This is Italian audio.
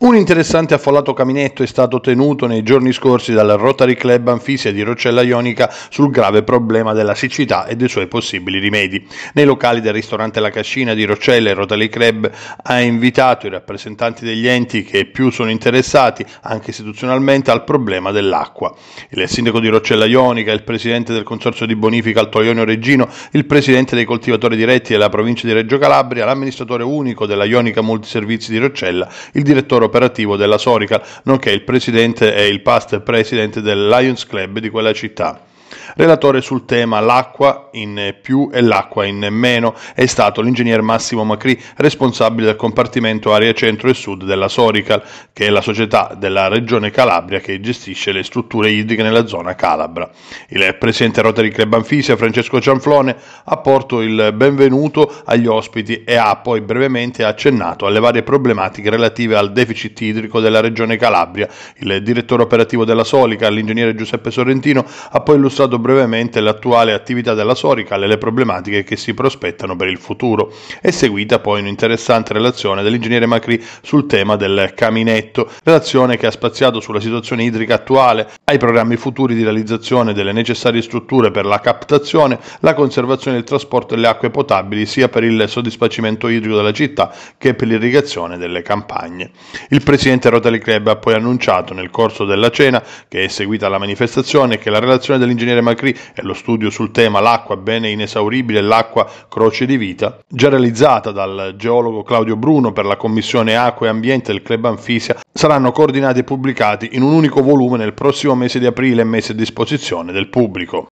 Un interessante affollato caminetto è stato tenuto nei giorni scorsi dal Rotary Club Anfisia di Roccella Ionica sul grave problema della siccità e dei suoi possibili rimedi. Nei locali del ristorante La Cascina di Roccella il Rotary Club ha invitato i rappresentanti degli enti che più sono interessati, anche istituzionalmente, al problema dell'acqua. Il sindaco di Roccella Ionica, il presidente del consorzio di bonifica Alto Ionio Reggino, il presidente dei coltivatori diretti della provincia di Reggio Calabria, l'amministratore unico della Ionica Multiservizi di Roccella, il direttore operativo della Sorica, nonché il presidente e il past president del Lions Club di quella città. Relatore sul tema l'acqua in più e l'acqua in meno è stato l'ingegner Massimo Macri, responsabile del compartimento Aria centro e sud della Sorical, che è la società della regione Calabria che gestisce le strutture idriche nella zona Calabra. Il presidente Rotary Club Anfisia, Francesco Cianflone, ha porto il benvenuto agli ospiti e ha poi brevemente accennato alle varie problematiche relative al deficit idrico della regione Calabria. Il direttore operativo della Solica, l'ingegnere Giuseppe Sorrentino, ha poi illustrato ricordo brevemente l'attuale attività della Sorical e le problematiche che si prospettano per il futuro. È seguita poi un'interessante relazione dell'ingegnere Macri sul tema del caminetto, relazione che ha spaziato sulla situazione idrica attuale, ai programmi futuri di realizzazione delle necessarie strutture per la captazione, la conservazione e il trasporto delle acque potabili sia per il soddisfacimento idrico della città che per l'irrigazione delle campagne. Il presidente Rotary Club ha poi annunciato nel corso della cena che è seguita la manifestazione che la relazione dell'ingegnere Macri e lo studio sul tema L'acqua bene inesauribile, l'acqua croce di vita, già realizzata dal geologo Claudio Bruno per la Commissione Acqua e Ambiente del Club Anfisia, saranno coordinati e pubblicati in un unico volume nel prossimo mese di aprile e mese a disposizione del pubblico.